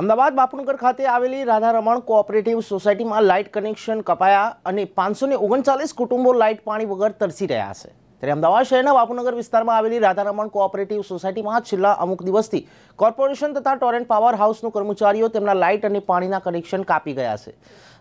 અમદાવાદ બાપુનગર ખાતે આવેલી રાધા રમણ કોઓપરેટિવ સોસાયટીમાં લાઇટ કનેક્શન કપાયા અને પાંચસો ને ઓગણચાલીસ કુટુંબો લાઇટ પાણી વગર તરસી રહ્યા છે ત્યારે અમદાવાદ શહેરના બાપુનગર વિસ્તારમાં આવેલી રાધારમણ રમણ કોઓપરેટિવ સોસાયટીમાં છેલ્લા અમુક દિવસથી કોર્પોરેશન તથા ટોરેન્ટ પાવર હાઉસના કર્મચારીઓ તેમના લાઇટ અને પાણીના કનેક્શન કાપી ગયા છે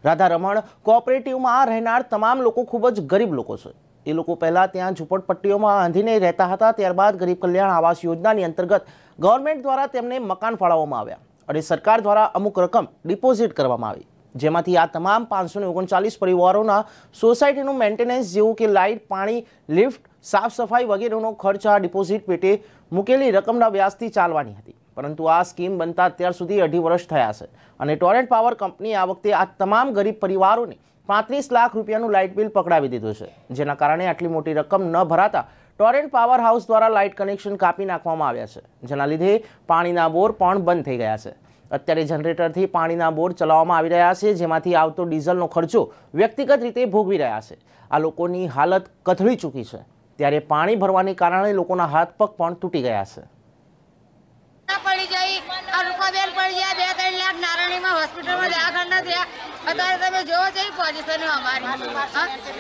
રાધારમણ રમણ કોઓપરેટિવમાં રહેનાર તમામ લોકો ખૂબ જ ગરીબ લોકો છે એ લોકો પહેલાં ત્યાં ઝૂંપડપટ્ટીઓમાં આંધીને રહેતા હતા ત્યારબાદ ગરીબ કલ્યાણ આવાસ યોજનાની અંતર્ગત ગવર્મેન્ટ દ્વારા તેમને મકાન ફાળવવામાં આવ્યા અને સરકાર દ્વારા અમુક રકમ ડિપોઝિટ કરવામાં આવી જેમાંથી આ તમામ પાંચસો ઓગણચાલીસ પરિવારોના સોસાયટીનું મેન્ટેનન્સ જેવું કે લાઇટ પાણી લિફ્ટ સાફ સફાઈ વગેરેનો ખર્ચ આ ડિપોઝિટ પેટે મૂકેલી રકમના વ્યાજથી ચાલવાની હતી પરંતુ આ સ્કીમ બનતા અત્યાર સુધી અઢી વર્ષ થયા છે અને ટોરેન્ટ પાવર કંપની આ વખતે આ તમામ ગરીબ પરિવારોને પાંત્રીસ લાખ રૂપિયાનું લાઇટ બિલ પકડાવી દીધું છે જેના કારણે આટલી મોટી રકમ ન ભરાતા ટોરેન્ટ પાવર હાઉસ દ્વારા લાઇટ કનેક્શન કાપી નાખવામાં આવ્યા છે જેના લીધે પાણીના બોર પણ બંધ થઈ ગયા છે અત્યારે જનરેટરથી પાણીના બોર ચલાવવામાં આવી રહ્યા છે જેમાંથી આવતો ડીઝલનો ખર્ચો વ્યક્તિગત રીતે ભોગવી રહ્યા છે આ લોકોની હાલત કથળી ચૂકી છે ત્યારે પાણી ભરવાને કારણે લોકોના હાથ પગ પણ તૂટી ગયા છે પડી ગઈ રૂપાબેન પડી ગયા બે ત્રણ લાખ નારાયણીમાં હોસ્પિટલમાં દાખલ ન તારે તમે જોવો જોઈએ પોઝિશન અમારી હા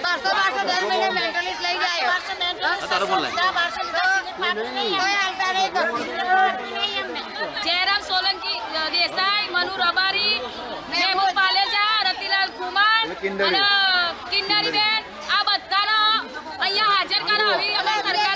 બાર બાર 10 મિનિટ મેન્ટલિસ્ટ લઈ જાય છે હા બાર બાર 10 સિગ્નેચર ફાર્મ છે આ બધા જે છે ચેરામ સોલંકી એસઆઈ મનુર અબારી મેમું પાલેજા રતીલાલ કુમાર અને કિન્નરી બેન આ બધા લ અહીંયા હાજર કરો આવી અમે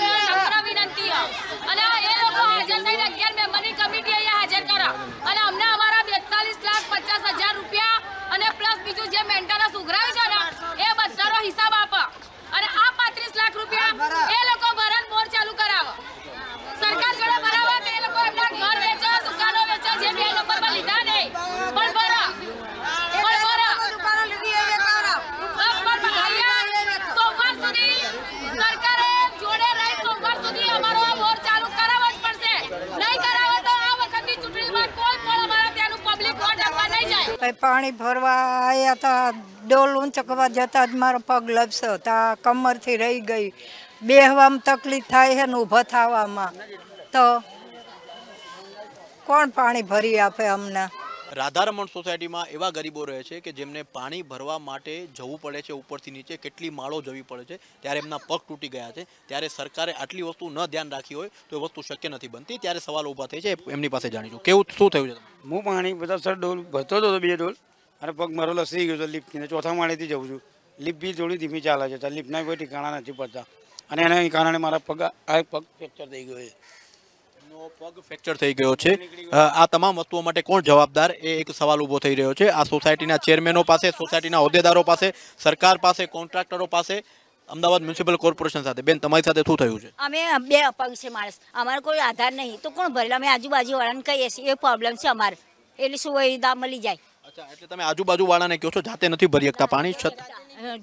એ પાણી ભરવા આવ્યા હતા ડોલ ઊંચકવા જતાં જ મારો પગ લપસ્યો હતા કમરથી રહી ગઈ બેહવામાં તકલીફ થાય છે ને ઊભા થવામાં તો કોણ પાણી ભરી આપે અમને રાધા રમણ સોસાયટી માં એવા ગરીબો રહે છે કે જેમને પાણી ભરવા માટે જવું પડે છે ઉપરથી નીચે કેટલી માળો જવી પડે છે ત્યારે એમના પગ તૂટી ગયા છે ત્યારે સરકારે આટલી વસ્તુ ન ધ્યાન રાખી હોય તો વસ્તુ શક્ય નથી બનતી ત્યારે સવાલ ઊભા થાય છે એમની પાસે જani જો કેવું શું થયું છે હું પાણી બધા સર ડોલ ભરતો તો બે ડોલ આ પગ મરો લસરી ગયો છે લિફ્ટ કનેચોઠા માળેથી જવું છું લિફ્ટ બી જોડી ધીમી ચાલે છે લિફ્ટ નાઈ કોઈ ઠાણા નથી પડતા અને એના કારણે મારા પગ આ પગ તચ થઈ ગયો છે ઓ પગ ફેક્ચર થઈ ગયો છે આ તમામ વસ્તુઓ માટે કોણ જવાબદાર એ એક સવાલ ઉભો થઈ રહ્યો છે આ સોસાયટીના ચેરમેન પાસે સોસાયટીના હોદ્દેદારો પાસે સરકાર પાસે કોન્ટ્રાક્ટરો પાસે અમદાવાદ મ્યુનિસિપલ કોર્પોરેશન સાથે બેન તમારી સાથે શું થયું છે અમે બે અપંગ છે મારે અમાર કોઈ આધાર નથી તો કોણ ભરેલા આજુબાજુ વાડન કઈ એ પ્રોબ્લેમ છે અમાર એટલે શું એ દામ મળી જાય અચ્છા એટલે તમે આજુબાજુ વાળાને ક્યો છો જાતે નથી ભરિયકતા પાણી છત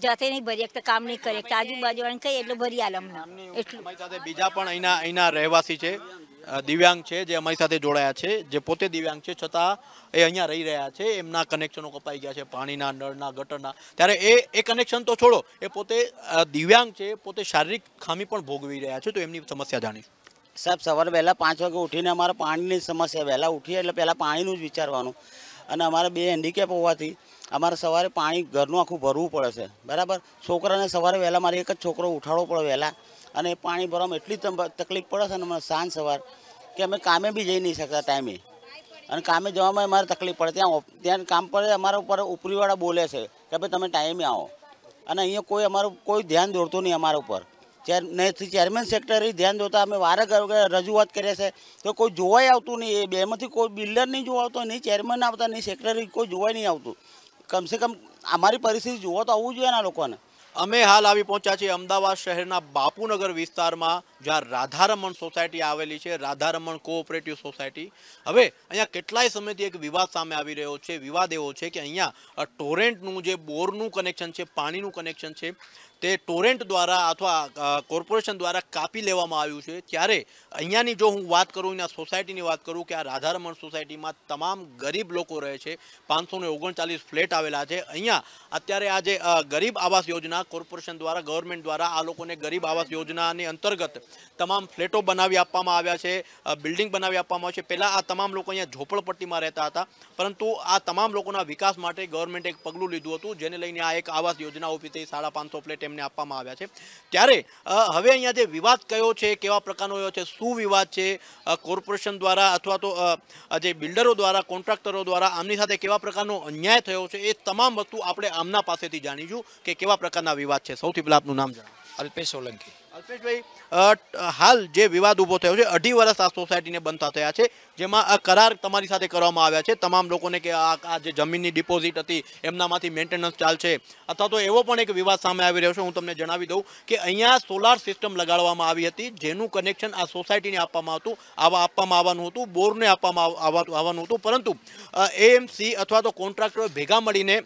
જાતેની ભરિયકતા કામ નહી કરે આજુબાજુ વાળાને કઈ એટલું ભરી આલમ નહી મારી સાથે બીજા પણ આйна આйна રહેવાસી છે દિવ્યાંગ છે જે મારી સાથે જોડાયા છે જે પોતે દિવ્યાંગ છે છતા એ અહીંયા રહી રહ્યા છે એમના કનેક્શન કપાઈ ગયા છે પાણીના નળના ગટરના ત્યારે એ એક કનેક્શન તો છોડો એ પોતે દિવ્યાંગ છે પોતે શારીરિક ખામી પણ ભોગવી રહ્યા છો તો એમની સમસ્યા જાણો સબ સવાર વહેલા 5 વાગે ઊઠીને અમારું પાણીની સમસ્યા વહેલા ઊઠી એટલે પહેલા પાણીનું જ વિચારવાનું અને અમારે બે હેન્ડીકેપ હોવાથી અમારે સવારે પાણી ઘરનું આખું ભરવું પડે છે બરાબર છોકરાને સવારે વહેલા મારે એક જ છોકરો ઉઠાડવો પડે વહેલા અને પાણી ભરવામાં એટલી તકલીફ પડે છે ને અમારે સાંજ સવાર કે અમે કામે બી જઈ નહીં શકતા ટાઈમે અને કામે જવામાં અમારે તકલીફ પડે ત્યાં ત્યાં કામ પડે અમારા ઉપર ઉપરીવાળા બોલે છે કે ભાઈ તમે ટાઈમે આવો અને અહીંયા કોઈ અમારું કોઈ ધ્યાન દોરતું નહીં અમારા ઉપર ચાર નય થી ચેરમેન સેક્રેટરી ધ્યાન દોતા અમે વાર ગર રજુ વાત કરે છે તો કોઈ જોવાય આવતું નહી એ બેમાંથી કોઈ બિલ્ડર નહી જોવાય તો નહી ચેરમેન આવતા નહી સેક્રેટરી કોઈ જોવાય નહી આવતું કમસે કમ અમારી પરિસ્થિતિ જોવો તો આવું જોઈએ ને આ લોકોને અમે હાલ આવી પહોંચ્યા છીએ અમદાવાદ શહેરના બાપુનગર વિસ્તારમાં જ્યાં રાધારમણ સોસાયટી આવેલી છે રાધારમણ કોઓપરેટિવ સોસાયટી હવે અહીંયા કેટલાય સમયથી એક વિવાદ સામે આવી રહ્યો છે વિવાદ એવો છે કે અહીંયા ટોરેન્ટ નું જે બોર નું કનેક્શન છે પાણી નું કનેક્શન છે તે ટોરેન્ટ દ્વારા અથવા કોર્પોરેશન દ્વારા કાપી લેવામાં આવ્યું છે ત્યારે અહીંયાની જો હું વાત કરું એ સોસાયટીની વાત કરું કે આ રાધારમણ સોસાયટીમાં તમામ ગરીબ લોકો રહે છે 539 ફ્લેટ આવેલા છે અહીંયા અત્યારે આ જે ગરીબ આવાસ યોજના કોર્પોરેશન દ્વારા ગવર્નમેન્ટ દ્વારા આ લોકોને ગરીબ આવાસ યોજનાને અંતર્ગત તમામ ફ્લેટો બનાવી આપવામાં આવ્યા છે બિલ્ડિંગ બનાવી આપવામાં આવે છે પહેલા આ તમામ લોકો અહીંયા ઝોપળપટ્ટીમાં રહેતા હતા પરંતુ આ તમામ લોકોના વિકાસ માટે ગવર્નમેન્ટ એક પગલું લીધું હતું જેને લઈને આ એક આવાસ યોજના ઓપીતે 550 ફ્લેટ એમને આપવામાં આવ્યા છે ત્યારે હવે અહીંયા જે વિવાદ કયો છે કેવા પ્રકારનો રહ્યો છે શું વિવાદ છે કોર્પોરેશન દ્વારા અથવા તો જે બિલ્ડરો દ્વારા કોન્ટ્રાક્ટરો દ્વારા આમની સાથે કેવા પ્રકારનો અન્યાય થયો છે એ તમામ વસ્તુ આપણે આમના પાસેથી જાણીશું કે કેવા પ્રકારના વિવાદ છે સૌથી પહેલાં આપનું નામ જણાવો અલ્પેશ સોલંકી アルペシュ ભાઈ હાલ જે વિવાદ ઉભો થયો છે 8.5 વર્ષ આ સોસાયટીને બનતા રહ્યા છે જેમાં આ કરાર તમારી સાથે કરવામાં આવ્યો છે તમામ લોકોને કે આ જે જમીનની ડિપોઝિટ હતી એનામાંથી મેન્ટેનન્સ ચાલશે અથવા તો એવો પણ એક વિવાદ સામે આવી રહ્યો છે હું તમને જણાવી દઉં કે અહીંયા સોલાર સિસ્ટમ લગાડવામાં આવી હતી જેનું કનેક્શન આ સોસાયટીને આપવામાં આવતું આવા આપવામાં આવવાનું હતું બોરને આપવામાં આવવાનું હતું પરંતુ એएमसी અથવા તો કોન્ટ્રાક્ટર ભેગા મળીને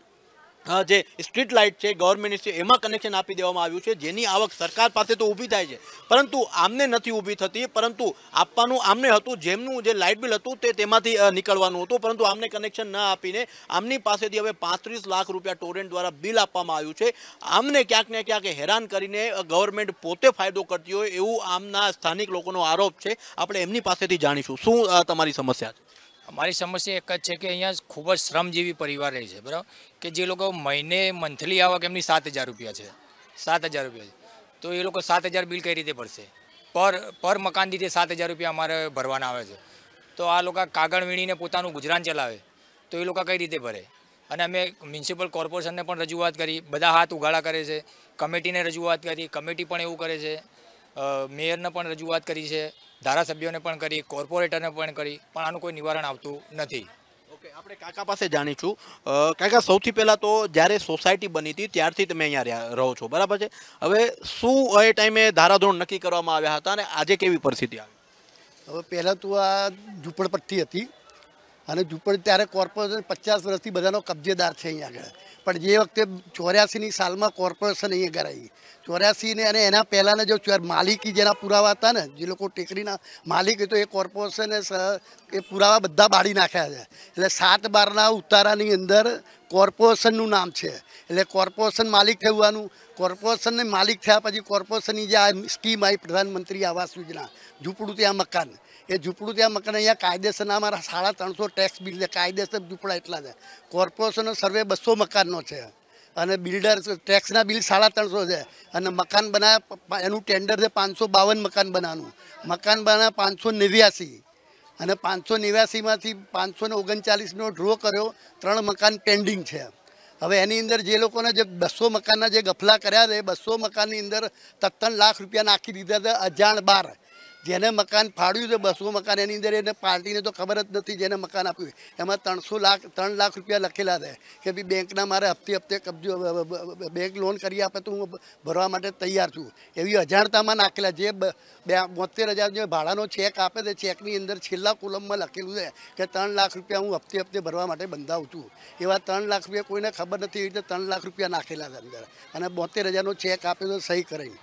અજે સ્ટ્રીટ લાઇટ છે ગવર્નમેન્ટથી એમાં કનેક્શન આપી દેવામાં આવ્યું છે જેની આવક સરકાર પાસે તો ઊભી થાય છે પરંતુ આમને નથી ઊભી થતી પરંતુ આપવાનું આમને હતું જેમનું જે લાઇટ બિલ હતું તે તેમાંથી નીકળવાનું હતું પરંતુ આમને કનેક્શન ન આપીને આમની પાસેથી હવે 35 લાખ રૂપિયા ટોરેન્ટ દ્વારા બિલ આપવામાં આવ્યું છે આમને ક્યાંક ને ક્યાંક હેરાન કરીને ગવર્નમેન્ટ પોતે ફાયદો કરતી હોય એવું આમના સ્થાનિક લોકોનો આરોપ છે આપણે એમની પાસેથી જાણીશું શું તમારી સમસ્યા છે અમારી સમસ્યા એક જ છે કે અહીંયા ખૂબ જ શ્રમજીવી પરિવાર રહે છે બરાબર કે જે લોકો મહિને મંથલી આવક એમની સાત હજાર રૂપિયા છે સાત હજાર રૂપિયા છે તો એ લોકો સાત હજાર બિલ કઈ રીતે પડશે પર પર મકાન દીધે સાત હજાર રૂપિયા અમારે ભરવાના આવે છે તો આ લોકો કાગળ વીણીને પોતાનું ગુજરાન ચલાવે તો એ લોકો કઈ રીતે ભરે અને અમે મ્યુનિસિપલ કોર્પોરેશનને પણ રજૂઆત કરી બધા હાથ ઉઘાડા કરે છે કમિટીને રજૂઆત કરી કમિટી પણ એવું કરે છે અ મેયર ને પણ રજુ વાત કરી છે ધારાસભ્યો ને પણ કરી કોર્પોરેટર ને પણ કરી પણ આનું કોઈ નિવારણ આવતું નથી ઓકે આપણે કાકા પાસે જાણી છુ કાકા સૌથી પહેલા તો જ્યારે સોસાયટી બનીતી ત્યાર થી તમે અહીંયા રહે રહો છો બરાબર છે હવે શું એ ટાઈમે ધારાધોરણ નક્કી કરવામાં આવ્યા હતા અને આજે કેવી પરિસ્થિતિ આવી હવે પહેલા તો આ ઝૂંપડપટ્ટી હતી અને ઝૂંપડપટ્ટી આરે કોર્પોરેશન 50 વર્ષથી બધાનો કબજેદાર છે અહીં આગળ પણ જે વખતે 84 ની સાલમાં કોર્પોરેશન અહીં ગરાઈ 84 ને અને એના પહેલાના જો ચાર માલિકી જેના પુરાવા હતા ને જે લોકો ટેકરીના માલિક હતો એ કોર્પોરેશન એ પુરાવા બધા બાળી નાખ્યા છે એટલે 7 બારના ઉતારાની અંદર કોર્પોરેશનનું નામ છે એટલે કોર્પોરેશન માલિક થવાનું કોર્પોરેશન માલિક થયા પછી કોર્પોરેશનની જે સ્કીમ આ પ્રધાનમંત્રી આવાસ યોજના ઝૂંપડપટ્ટી આ મકાન એ ઝૂંપડુ કે મકાન અહીંયા કાયદેસર આમારા 350 ટેક્સ બિલ કે કાયદેસર ઝૂંપડા એટલા છે કોર્પોરેશનલ સર્વે 200 મકાનનો છે અને બિલ્ડર ટેક્સના બિલ 350 છે અને મકાન બના એનું ટેન્ડર છે 552 મકાન બનાવનું મકાન બના 589 અને 589 માંથી 539 નો ડ્રો કર્યો ત્રણ મકાન પેન્ડિંગ છે હવે એની અંદર જે લોકોના જે 200 મકાનના જે ગફલા કર્યા તે 200 મકાનની અંદર 73 લાખ રૂપિયા નાખી દીધા છે અજાણ 12 જેને મકાન પાડ્યું તે 200 મકાન એની અંદર એટલે પાર્ટીને તો ખબર જ નથી જેને મકાન આપ્યું એમાં 300 લાખ 3 લાખ રૂપિયા લખેલા છે કે બેંકના મારે અપ્તી-અપ્તે કબજો બેંક લોન કરી આપે તો હું ભરવા માટે તૈયાર છું એવી હજારતામાં નાખેલા જે 72000 નો ભાડાનો ચેક આપે છે ચેકની અંદર છેલ્લા કોલમમાં લખેલું છે કે 3 લાખ રૂપિયા હું અપ્તી-અપ્તે ભરવા માટે બંધાઉ છું એવા 3 લાખ રૂપિયા કોઈને ખબર નથી એટલે 3 લાખ રૂપિયા નાખેલા છે અંદર અને 72000 નો ચેક આપે તો સહી કરી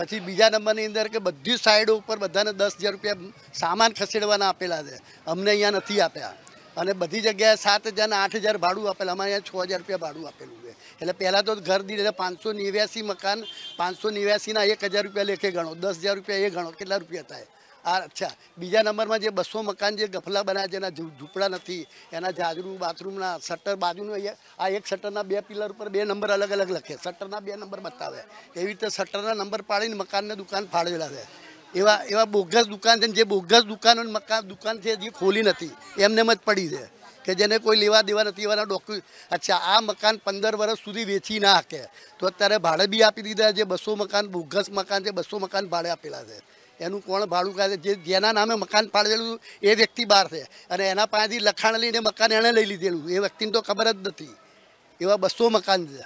પછી બીજા નંબરની અંદર કે બધી સાઈડ ઉપર બધાને 10000 રૂપિયા સામાન ખસેડવાનો આપેલા છે અમને અહીંયા નથી આપ્યા અને બધી જગ્યાએ 7000 8000 ભાડું આપેલ અમારે અહીંયા 6000 રૂપિયા ભાડું આપેલું છે એટલે પહેલા તો ઘર દીઠ 589 મકાન 589 ના 1000 રૂપિયા લેકે ગણો 10000 રૂપિયા એ ગણો કેટલા રૂપિયા થાય અચ્છા બીજા નંબરમાં જે 200 મકાન જે ગફલા બના જે ના ઝૂંપડા હતી એના જાજરુ બાથરૂમ ના શટર बाजू નું આ એક શટર ના બે પિલર ઉપર બે નંબર અલગ અલગ લખે શટર ના બે નંબર બતાવે એવીતે શટર ના નંબર પાડીને મકાન ને દુકાન પાડેલા છે એવા એવા બોગસ દુકાન છે જે બોગસ દુકાનો ને મકાન દુકાન છે જે ખોલી નથી એમ નેમ જ પડી છે કે જેને કોઈ લેવા દેવા નથી એના ડોક્યુ અચ્છા આ મકાન 15 વર્ષ સુધી વેચી ના હકે તો અત્યારે ભાડે બી આપી દીધા છે જે 200 મકાન બોગસ મકાન છે 200 મકાન ભાડે આપેલા છે એનું કોણ ભાડું કાઢે જે જેના નામે મકાન પાડેલું એ વ્યક્તિ બહાર છે અને એના પાસેથી લખાણ લઈને મકાન એણે લઈ લીધેલું એ વ્યક્તિને તો ખબર જ નથી એવા બસો મકાન છે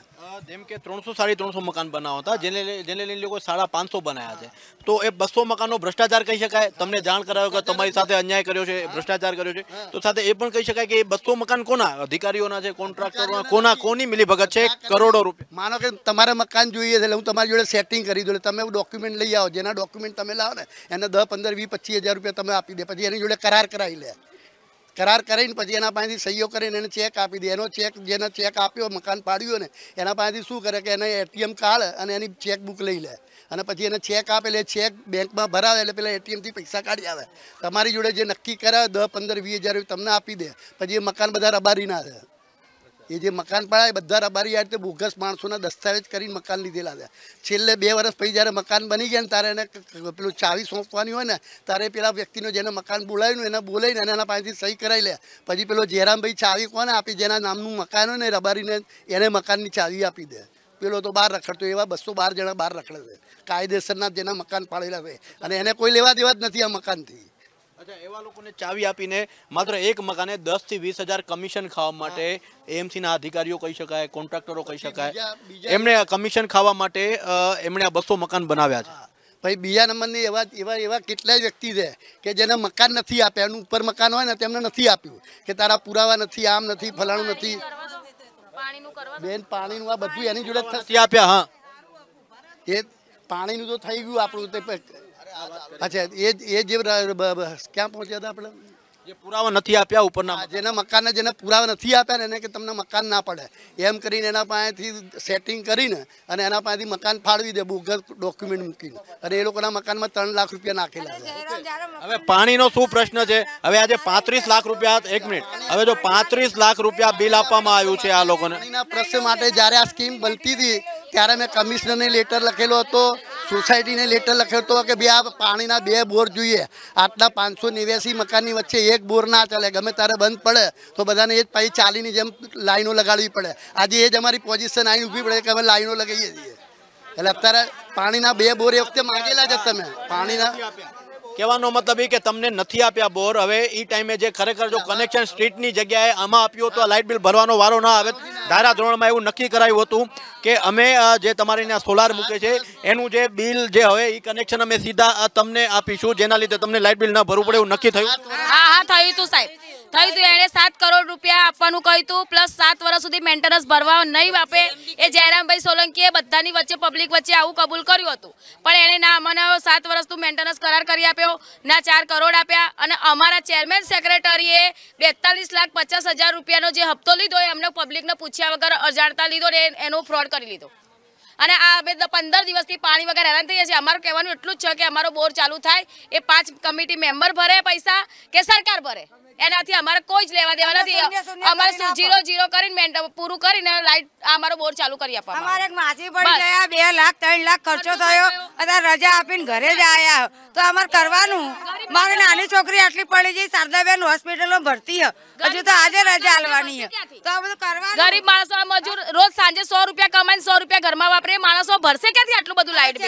જેમ કે ત્રણસો સાડી ત્રણસો મકાન બનાવવા હતા જેને જેને લઈને લોકો સાડા પાંચસો બનાવ્યા છે તો એ બસો મકાનનો ભ્રષ્ટાચાર કહી શકાય તમને જાણ કરાયો કે તમારી સાથે અન્યાય કર્યો છે ભ્રષ્ટાચાર કર્યો છે તો સાથે એ પણ કહી શકાય કે એ બસો મકાન કોના અધિકારીઓના છે કોન્ટ્રાક્ટરોના કોના કોની મિલીભગત છે કરોડો રૂપિયા માનો કે તમારે મકાન જોઈએ છે એટલે હું તમારી જોડે સેટિંગ કરી દઉં તમે ડોક્યુમેન્ટ લઈ આવો જેના ડોક્યુમેન્ટ તમે લાવો ને એને દસ પંદર વીસ પચીસ હજાર રૂપિયા તમે આપી દે પછી એની જોડે કરાર કરાવી લે करार કરે ને પછી એના પાસેથી સહયોગ કરે ને એને ચેક આપી દે એનો ચેક જેના ચેક આપ્યો મકાન પાર્યો ને એના પાસેથી શું કરે કે એને એટીએમ કાર્ડ અને એની ચેકબુક લઈ લે અને પછી એને ચેક આપે લે ચેક બેંકમાં ભરાવે લે પહેલા એટીએમ થી પૈસા કાઢી આવે તમારી જુડે જે નક્કી કરે 10 15 20000 તમે આપી દે પછી મકાન બધારે બારી ના છે એ જે મકાન પાડે બધા રબારી આ રીતે બોગસ માણસોના દસ્તાવેજ કરીને મકાન લીદેલા છે છેલે બે વર્ષ પછી જ્યારે મકાન બની ગયા ને તારે એને પેલું ચાવી સોંપવાની હોય ને તારે પેલા વ્યક્તિનો જેના મકાન બોલાયનો એને બોલે ને એના પાસેથી સહી કરાવી લે પછી પેલા જેરામભાઈ ચાવી કોને આપી જેના નામનું મકાન હોય ને રબારીને એને મકાનની ચાવી આપી દે પેલા તો બાર રખડતો એવા 212 જણા બાર રખડે છે કાય દેસનત જેના મકાન પાડેલા છે અને એને કોઈ લેવા દેવા જ નથી આ મકાનથી અચ્છા એવા લોકો ને ચાવી આપીને માત્ર એક મકાને 10 થી 20000 કમિશન ખાવા માટે એમસી ના અધિકારીઓ કહી શકાય કોન્ટ્રાક્ટર ઓ કહી શકાય એમને આ કમિશન ખાવા માટે એમણે આ 200 મકાન બનાવ્યા છે ભઈ બીજા નંબર ની એવા એવા એવા કેટલાય વ્યક્તિ છે કે જેને મકાન નથી આપ્યું ઉપર મકાન હોય ને તેમને નથી આપ્યું કે તારા પુરાવા નથી આમ નથી ફલાણું નથી પાણી નું કરવા બેન પાણી નું આ બધું એની જુડેથી આપ્યા હ કે પાણી નું તો થઈ ગયું આપળું તે अच्छा ये ये जे क्या पहुंचेदा आपण ये पुरावा નથી આપ્યા ઉપરના આજેના મકાન જને પુરાવા નથી આતા ને એને કે તમને મકાન ના પડે એમ કરીને એના પાસેથી સેટિંગ કરીને અને એના પાસેથી મકાન ફાડવી દે બોગર ડોક્યુમેન્ટ મૂકીને અને એ લોકોના મકાનમાં 3 લાખ રૂપિયા નાખેલા હવે પાણીનો શું પ્રશ્ન છે હવે આજે 35 લાખ રૂપિયા એક મિનિટ હવે જો 35 લાખ રૂપિયા બિલ આપવામાં આવ્યું છે આ લોકોને પાણીના પ્રશ્ન માટે જ્યારે આ સ્કીમ બનતી હતી ત્યારે મે કમિશનરને લેટર લખેલો હતો सोसाइटी ने लेटर लिखर तो के बे आप पानी ना बे बोर જોઈએ આટલા 589 મકાનની વચ્ચે એક બોર ના ચાલે ગમે ત્યારે બંધ પડે તો બધાને એ જ પાણી ચાલીની જેમ લાઈનો લગાડવી પડે આજે એ જ અમારી પોઝિશન આવી ઊભી પડે કે અમે લાઈનો લગાવીએ છીએ એટલે અત્યારે પાણીના બે બોર વખતે માંગેલા જ હતા તમે પાણીના એવાનો મતલબ ઈ કે તમે નથી આપ્યા બોર હવે ઈ ટાઈમે જે ખરેખર જો કનેક્શન સ્ટ્રીટ ની જગ્યાએ આમાં આપ્યો તો આ લાઈટ બિલ ભરવાનો વારો ના આવે દારા ધોરણમાં એવું નક્કી કરાયું હતું કે અમે આ જે તમારીના સોલાર મૂકે છે એનું જે બિલ જે હવે ઈ કનેક્શન અમે સીધા તમને આપીશું જેના લીધે તમને લાઈટ બિલ ના ભરવું પડે એવું નક્કી થયું હા હા થયું તો સાહેબ કહી તો એને 7 કરોડ રૂપિયા આપવાનું કહીતું પ્લસ 7 વર્ષ સુધી મેન્ટેનન્સ ભરવા નહીં આપે એ જયરામભાઈ સોલંકીએ બધાની વચ્ચે પબ્લિક વચ્ચે આવું કબૂલ કર્યું હતું પણ એને ના મનાયો 7 વર્ષનું મેન્ટેનન્સ કરાર કરી આપ્યો ના 4 કરોડ આપ્યા અને અમારા चेयरमैन સેક્રેટરીએ 42 લાખ 50000 રૂપિયાનો જે હપ્તો લીધો એ અમને પબ્લિકને પૂછ્યા વગર અર્જાતા લીધો ને એનો ફ્રોડ કરી લીધો અને આ આ બે 15 દિવસથી પાણી વગર હેરાન થઈ છે અમારું કહેવાનું એટલું જ છે કે અમારો બોર ચાલુ થાય એ પાંચ કમિટી મેમ્બર ભરે પૈસા કે સરકાર ભરે એનાથી અમારે કોઈ જ લેવા દેવાના નહી અમારે 0 0 કરીને મેન્ટમ પૂરૂ કરીને લાઈટ આ અમારો બોર ચાલુ કરી આપવા અમારે માંજી પડી ગયા 2 લાખ 3 લાખ ખર્જો થાય તો આ રાજા આપીને ઘરે જ આયા તો અમાર કરવાનું માંગને આની છોકરી આટલી પડી ગઈ સરદાબેન હોસ્પિટલ માં ભરતી હ હજી તો આજે રાજા આવવાની છે તો આ બધું કરવા ગરીબ માણસો મજૂર રોજ સાંજે 100 રૂપિયા કમાઈને 100 રૂપિયા ઘર માં વાપરે માણસો ભરશે કે આટલું બધું લાઈટ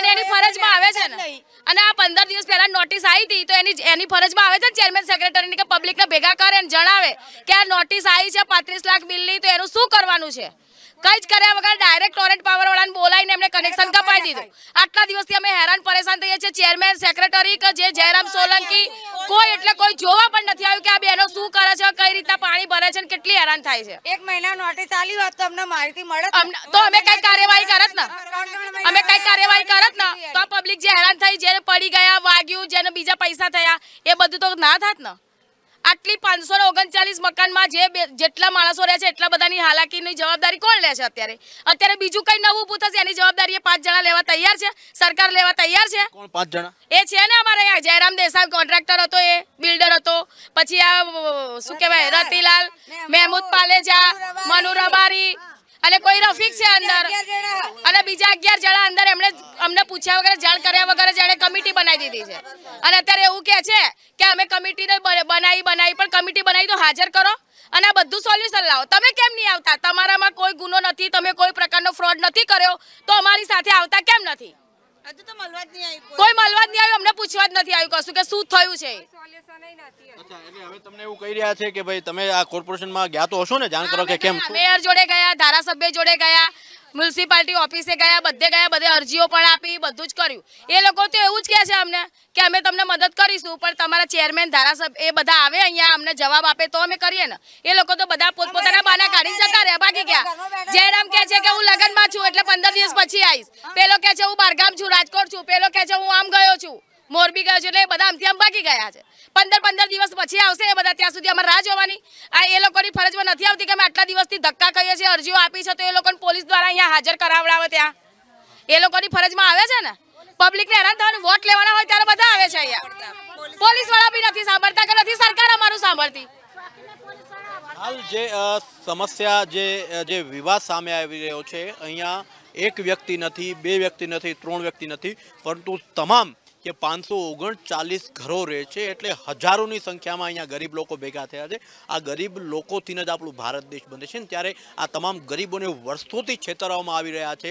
અને એની ફરજમાં આવે છે ને અને આ 15 દિવસ પહેલા નોટિસ આવીતી તો એની એની ફરજમાં આવે છે ને ચેરમેન સેક્રેટરી કે પબ્લિકને ભેગા કરે અને જણાવે કે આ નોટિસ આવી છે પાંત્રીસ લાખ બિલની તો એનું શું કરવાનું છે કંઈ જ કર્યા વગર ડાયરેક્ટ ટોરેન્ટ પાવરવાળાને બોલાવીને એમને કનેક્શન કપાઈ દીધું આટલા દિવસથી અમે હેરાન પરેશાન થઈએ છીએ ચેરમેન સેક્રેટરી કે જે જયરામ સોલંકી કોઈ એટલે કોઈ જોવા પણ નથી આવ્યું કે આ બેનો શું કરે છે કઈ રીતના પાણી ભરે છે કેટલી હેરાન થાય છે એક મહિના નોટિસ આવી હોત તો અમને માહિતી મળે તો અમે કઈ કાર્યવાહી કરત ના અમે કઈ કાર્યવાહી કરત ના તો પબ્લિક જે હેરાન થઈ જેને પડી ગયા વાગ્યું જેને બીજા પૈસા થયા એ બધું તો ના થાત ને આટલી 539 મકાનમાં જે જેટલા માળસો રહ્યા છે એટલા બધાની હાલાકીની જવાબદારી કોણ લે છે અત્યારે અત્યારે બીજો કઈ નવું પૂછો એની જવાબદારી એ પાંચ જણા લેવા તૈયાર છે સરકાર લેવા તૈયાર છે કોણ પાંચ જણા એ છે ને અમારે અહીં જયરામ દેસાઈ કોન્ટ્રાક્ટર હતો એ બિલ્ડર હતો પછી આ શું કહેવાય રતિલાલ महमूद પાલેજા મનુરબારી અને કોઈ रफीક છે અંદર અને બીજા 11 જણા અંદર એમણે અમને પૂછ્યા વગેરે જાળ કર્યા વગેરે જણે કમિટી બનાવી દીધી છે અને અત્યારે એ ઊકે છે કે અમે કમિટીને બનાવી બનાવી પણ કમિટી બનાવી તો હાજર કરો અને આ બધું સોલ્યુશન લાવો તમે કેમ નહીં આવતા તમારામાં કોઈ ગુનો નથી તમે કોઈ પ્રકારનો ફ્રોડ નથી કર્યો તો અમારી સાથે આવતા કેમ નથી કોઈ મળવા જ નહીં આવ્યું અમને પૂછવા જ નથી આવ્યું કશું કે શું થયું છે તમને એવું કહી રહ્યા છે કે ભાઈ તમે આ કોર્પોરેશનમાં ગયા તો હશો ને જાણ કરો કે કેમ મેયર જોડે ગયા ધારાસભ્ય જોડે ગયા મ્યુનિસિપાલિટી ઓફિસે ગયા બધે ગયા બધે અરજીઓ પણ આપી બધું જ કર્યું એ લોકો તો એવું જ કહે છે અમને કે અમે તમને મદદ કરીશું પણ તમારા ચેરમેન ધારા સાહેબ એ બધા આવે અહીંયા અમને જવાબ આપે તો અમે કરીએ ને એ લોકો તો બધા પોતપોતાના બાના ગાડીમાં ગાડી જતા રહ્યા બાકી ગયા જયરામ કહે છે કે હું લગનમાં છું એટલે 15 દિવસ પછી આવીશ પેલો કહે છે હું બારગામ છું રાજકોટ છું પેલો કહે છે હું આમ ગયો છું મોરબી ગયો છું એટલે બધા આમથી આમ પાકી ગયા છે પંદર પંદર દિવસ પછી આવશે એ બધા ત્યાં સુધી અમારે રાહ જોવાની આ એ લોકોની ફરજમાં નથી આવતી કે અમે આટલા દિવસથી ધક્કા કહીએ છીએ અરજીઓ આપી છે તો એ લોકોને પોલીસ દ્વારા અહીંયા હાજર કરાવડાવે ત્યાં એ લોકોની ફરજમાં આવે છે ને પબ્લિકને હેરાન થવાનું વોટ લેવાના હોય ત્યારે બધા આવે છે અહીંયા પોલીસ વાળા બી નથી સાંભળતા કે નથી સરકાર અમારું સાંભળતી હાલ જે સમસ્યા જે જે વિવાદ સામે આવી રહ્યો છે અહીંયા એક વ્યક્તિ નથી બે વ્યક્તિ નથી ત્રણ વ્યક્તિ નથી પરંતુ તમામ 539 ઘરો રહે છે એટલે হাজারો ની સંખ્યામાં અહીંયા ગરીબ લોકો ભેગા થયા છે આ ગરીબ લોકો થી જ આપણો ભારત દેશ બને છે ને ત્યારે આ તમામ ગરીબોને વર્સ્તો થી છતરાવામાં આવી રહ્યા છે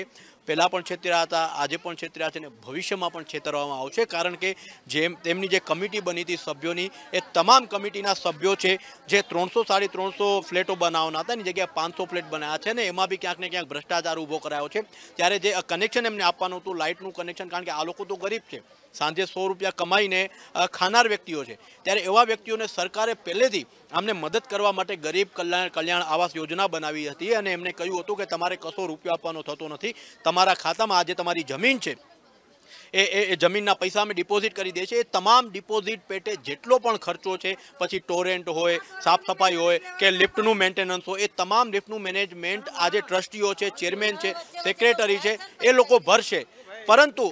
પેલા પણ છેત્ર્યા હતા આજે પણ છેત્ર્યા છે ને ભવિષ્યમાં પણ છેત્રવામાં આવશે કારણ કે જેમ તેમની જે કમિટી બની હતી સભ્યોની એ તમામ કમિટીના સભ્યો છે જે 350 350 ફ્લેટો બનાવવાના હતા અને જગ્યા 500 ફ્લેટ બનાયા છે ને એમાં ભી ક્યાંક ને ક્યાંક ભ્રષ્ટાચાર ઉભો કરાયો છે ત્યારે જે કનેક્શન એમને આપવાનું હતું લાઈટનું કનેક્શન કારણ કે આ લોકો તો ગરીબ છે સાંજે 100 રૂપિયા કમાઈને ખાનાર વ્યક્તિઓ છે ત્યારે એવા વ્યક્તિઓને સરકારે પેલેથી અમને મદદ કરવા માટે ગરીબ કલ્યાણ કલ્યાણ આવાસ યોજના બનાવી હતી અને એમને કહ્યું હતું કે તમારે કસો રૂપિયા આપવાનો થતો નથી તમારા ખાતામાં આજે તમારી જમીન છે એ એ જમીનના પૈસા અમે ડિપોઝિટ કરી દે છે એ તમામ ડિપોઝિટ પેટે જેટલો પણ ખર્ચો છે પછી ટોરેન્ટ હોય સાફ સફાઈ હોય કે લિફ્ટનું મેન્ટેનન્સ હોય એ તમામ લિફ્ટનું મેનેજમેન્ટ આજે ટ્રસ્ટીઓ છે ચેરમેન છે સેક્રેટરી છે એ લોકો ભરશે પરંતુ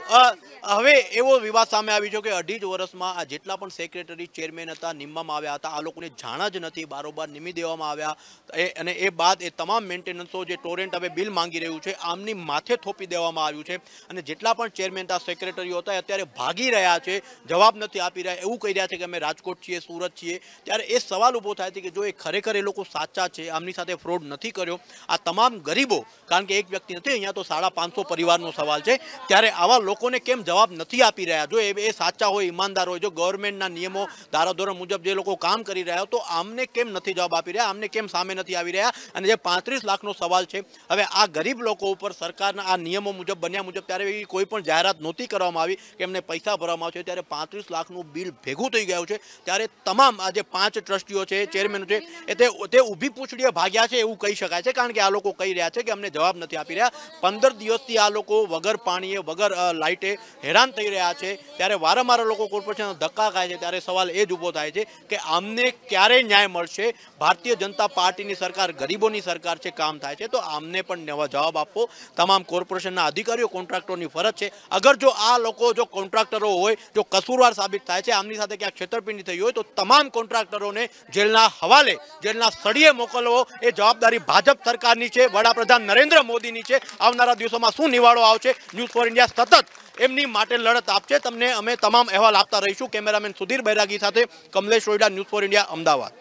અવે એવો વિવાદ સામે આવી જો કે અઢી જ વર્ષમાં આ જેટલા પણ સેક્રેટરી ચેરમેન હતા નિમમમ આવ્યા હતા આ લોકોને જાણ જ નથી બારોબાર નિમી દેવામાં આવ્યા અને એ બાદ એ તમામ મેન્ટેનન્સો જે ટોરન્ટ હવે બિલ માંગી રહ્યું છે આમની માથે થોપી દેવામાં આવ્યું છે અને જેટલા પણ ચેરમેનતા સેક્રેટરી હતા એ અત્યારે ભાગી રહ્યા છે જવાબ નથી આપી રહ્યા એવું કહી રહ્યા છે કે અમે રાજકોટ છીએ સુરત છીએ ત્યારે એ સવાલ ઊભો થાય છે કે જો એ ખરેખર એ લોકો સાચા છે આમની સાથે ફ્રોડ નથી કર્યો આ તમામ ગરીબો કારણ કે એક વ્યક્તિ નથી અહીંયા તો 550 પરિવારનો સવાલ છે ત્યારે આવા લોકોને કેમ જવાબ નથી આપી રહ્યા જો એ સાચા હોય ઈમાનદાર હોય જો ગવર્નમેન્ટના નિયમો ধারা ધોરણ મુજબ જે લોકો કામ કરી રહ્યા હો તો આમને કેમ નથી જવાબ આપી રહ્યા આમને કેમ સામે નથી આવી રહ્યા અને જે 35 લાખ નો સવાલ છે હવે આ ગરીબ લોકો ઉપર સરકારના આ નિયમો મુજબ બન્યા મુજબ ત્યારે કોઈ પણ જાહેરાત નોટી કરવા માં આવી કે અમને પૈસા ભરવામાં આવશે ત્યારે 35 લાખ નું બિલ ભેગું થઈ ગયું છે ત્યારે તમામ આ જે પાંચ ટ્રસ્ટીઓ છે ચેરમેન છે એતે ઉભી પૂછડીયા ભાગ્યા છે એવું કહી શકાય છે કારણ કે આ લોકો કહી રહ્યા છે કે અમને જવાબ નથી આપી રહ્યા 15 દિવસથી આ લોકો વગર પાણીએ વગર લાઇટે एरणते रहया छे तारे वारमारे लोको कॉर्पोरेशन નો ધક્કા ખાય છે ત્યારે સવાલ એજ ઉભો થાય છે કે આમને ક્યારે ન્યાય મળશે ભારતીય જનતા પાર્ટી ની સરકાર ગરીબો ની સરકાર છે કામ થાય છે તો આમને પણ નેવા જવાબ આપો તમામ કોર્પોરેશન ના અધિકારીઓ કોન્ટ્રાક્ટર ની ફરજ છે અગર જો આ લોકો જો કોન્ટ્રાક્ટર હો હોય જો કસૂરવાર સાબિત થાય છે આમની સાથે કે આ ક્ષેતરપીંડી થઈ હોય તો તમામ કોન્ટ્રાક્ટર ઓને જેલના حوالے જેલના સડિયે મોકલો એ જવાબદારી ભાજપ સરકાર ની છે વડાપ્રધાન નરેન્દ્ર મોદી ની છે આવનારા દિવસો માં શું નિવાળો આવશે న్యూસ ફોર ઇન્ડિયા સતત એમની માટે લડત આપશે તમને અમે તમામ અહેવાલ આપતા રહીશું કેમેરામેન સુધીર બૈરાગી સાથે Kamlesh Royda news for India Ahmedabad